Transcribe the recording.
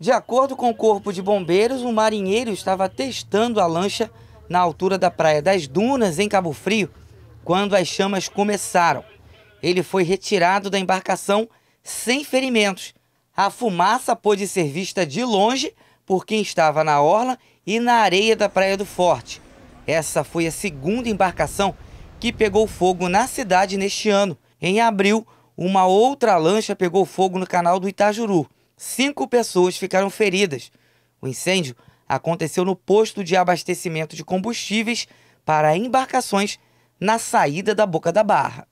De acordo com o Corpo de Bombeiros, um marinheiro estava testando a lancha na altura da Praia das Dunas, em Cabo Frio, quando as chamas começaram. Ele foi retirado da embarcação sem ferimentos. A fumaça pôde ser vista de longe por quem estava na orla e na areia da Praia do Forte. Essa foi a segunda embarcação que pegou fogo na cidade neste ano. Em abril, uma outra lancha pegou fogo no canal do Itajuru. Cinco pessoas ficaram feridas. O incêndio aconteceu no posto de abastecimento de combustíveis para embarcações na saída da Boca da Barra.